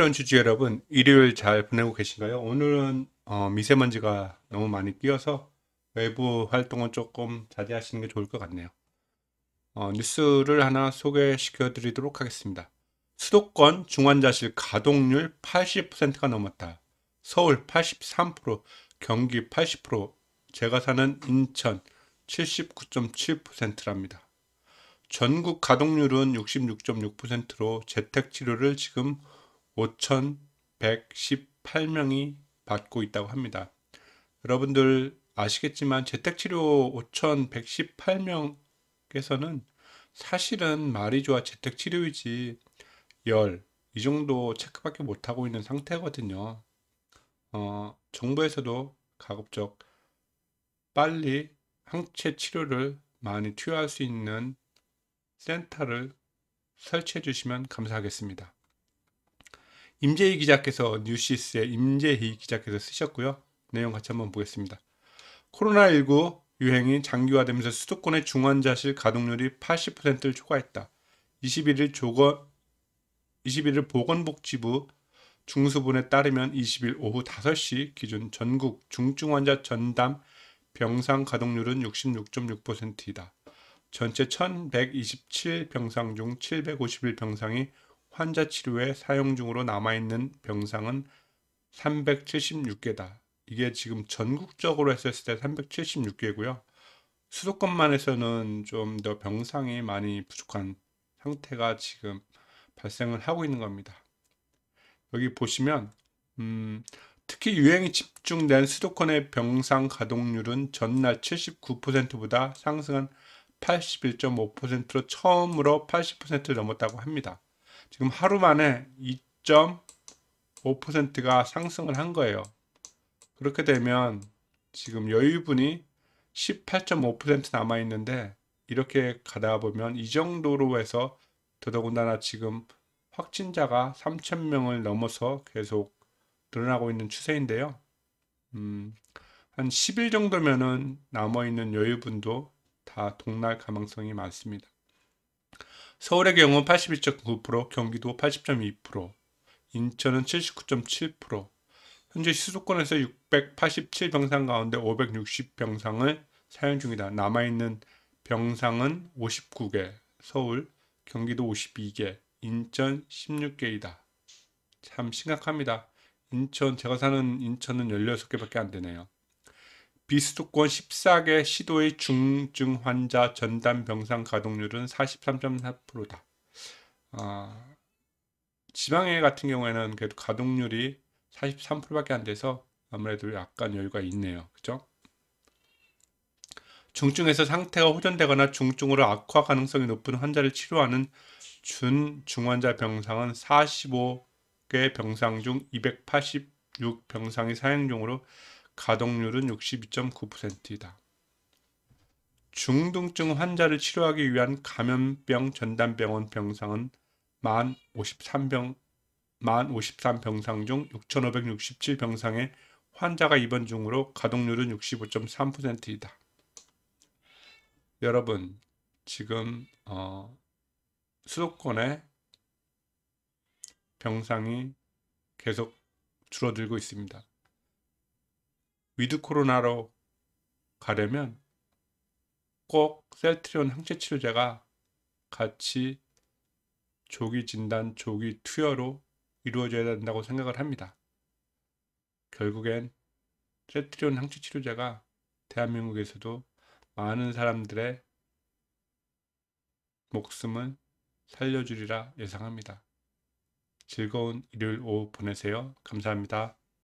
사런스러 여러분, 일요일 잘 보내고 계신가요? 오늘은 어, 미세먼지가 너무 많이 끼어서 외부 활동은 조금 자제하시는 게 좋을 것 같네요. 어, 뉴스를 하나 소개시켜 드리도록 하겠습니다. 수도권 중환자실 가동률 80%가 넘었다. 서울 83%, 경기 80%, 제가 사는 인천 79.7%랍니다. 전국 가동률은 66.6%로 재택치료를 지금 5,118명이 받고 있다고 합니다. 여러분들 아시겠지만 재택치료 5,118명께서는 사실은 말이 좋아 재택치료이지 10, 이 정도 체크밖에 못하고 있는 상태거든요. 어, 정부에서도 가급적 빨리 항체 치료를 많이 투여할 수 있는 센터를 설치해 주시면 감사하겠습니다. 임재희 기자께서 뉴시스의 임재희 기자께서 쓰셨고요. 내용 같이 한번 보겠습니다. 코로나19 유행이 장기화되면서 수도권의 중환자실 가동률이 80%를 초과했다. 21일 조건 21일 보건복지부 중수본에 따르면 20일 오후 5시 기준 전국 중증환자 전담 병상 가동률은 66.6%이다. 전체 1127병상 중 751병상이 환자 치료에 사용 중으로 남아있는 병상은 376개다. 이게 지금 전국적으로 했었을 때 376개고요. 수도권만에서는 좀 더 병상이 많이 부족한 상태가 지금 발생을 하고 있는 겁니다. 여기 보시면 음, 특히 유행이 집중된 수도권의 병상 가동률은 전날 79%보다 상승한 81.5%로 처음으로 80%를 넘었다고 합니다. 지금 하루 만에 2.5%가 상승을 한 거예요. 그렇게 되면 지금 여유분이 18.5% 남아 있는데 이렇게 가다 보면 이 정도로 해서 더더군다나 지금 확진자가 3,000명을 넘어서 계속 늘어나고 있는 추세인데요. 음, 한 10일 정도면은 남아있는 여유분도 다 동날 가능성이 많습니다. 서울의 경우 82.9%, 경기도 80.2%, 인천은 79.7%, 현재 수도권에서 687병상 가운데 560병상을 사용 중이다. 남아있는 병상은 59개, 서울, 경기도 52개, 인천 16개이다. 참 심각합니다. 인천, 제가 사는 인천은 16개밖에 안 되네요. 비수도권 14개 시도의 중증 환자 전담 병상 가동률은 43.4%다. 아, 지방에 같은 경우에는 그래도 가동률이 43%밖에 안 돼서 아무래도 약간 여유가 있네요. 그죠? 중증에서 상태가 호전되거나 중증으로 악화 가능성이 높은 환자를 치료하는 준중환자 병상은 45개 병상 중 286병상이 사용중으로 가동률은 62.9%이다. 중등증 환자를 치료하기 위한 감염병 전담병원 병상은 1만 53병 1만 53병상 중 6,567병상에 환자가 입원 중으로 가동률은 65.3%이다. 여러분 지금 어, 수도권에 병상이 계속 줄어들고 있습니다. 위드 코로나로 가려면 꼭 셀트리온 항체 치료제가 같이 조기 진단, 조기 투여로 이루어져야 된다고 생각을 합니다. 결국엔 셀트리온 항체 치료제가 대한민국에서도 많은 사람들의 목숨을 살려주리라 예상합니다. 즐거운 일요일 오후 보내세요. 감사합니다.